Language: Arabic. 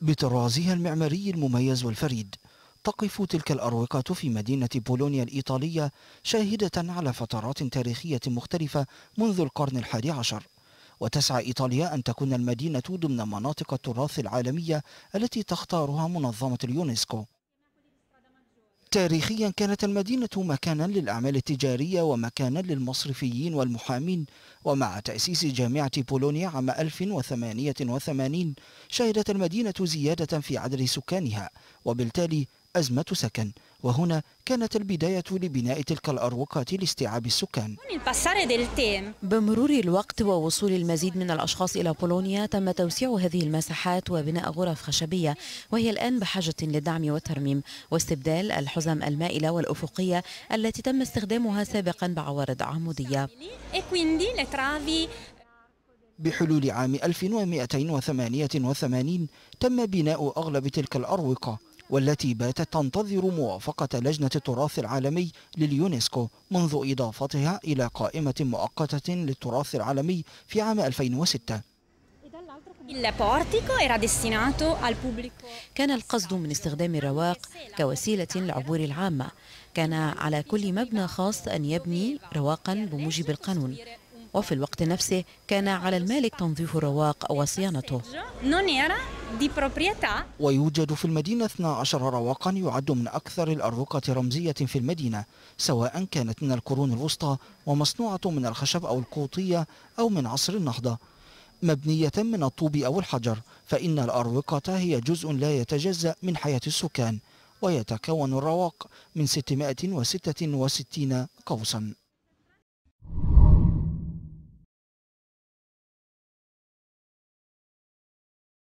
بطرازها المعماري المميز والفريد تقف تلك الأروقة في مدينة بولونيا الإيطالية شاهدة على فترات تاريخية مختلفة منذ القرن الحادي عشر وتسعى إيطاليا أن تكون المدينة ضمن مناطق التراث العالمية التي تختارها منظمة اليونسكو تاريخيا كانت المدينة مكانا للأعمال التجارية ومكانا للمصرفيين والمحامين ومع تأسيس جامعة بولونيا عام 1088 شهدت المدينة زيادة في عدد سكانها وبالتالي أزمة سكن وهنا كانت البداية لبناء تلك الأروقة لاستيعاب السكان بمرور الوقت ووصول المزيد من الأشخاص إلى بولونيا تم توسيع هذه المساحات وبناء غرف خشبية وهي الآن بحاجة للدعم والترميم واستبدال الحزم المائلة والأفقية التي تم استخدامها سابقا بعوارض عمودية بحلول عام 1288 تم بناء أغلب تلك الأروقة والتي باتت تنتظر موافقة لجنة التراث العالمي لليونسكو منذ إضافتها إلى قائمة مؤقتة للتراث العالمي في عام 2006 كان القصد من استخدام الرواق كوسيلة لعبور العامة كان على كل مبنى خاص أن يبني رواقا بموجب القانون وفي الوقت نفسه كان على المالك تنظيف الرواق وصيانته دي بروبريتا ويوجد في المدينة 12 رواقا يعد من أكثر الأروقة رمزية في المدينة سواء كانت من القرون الوسطى ومصنوعة من الخشب أو القوطية أو من عصر النهضة مبنية من الطوب أو الحجر فإن الأروقة هي جزء لا يتجزأ من حياة السكان ويتكون الرواق من 666 قوسا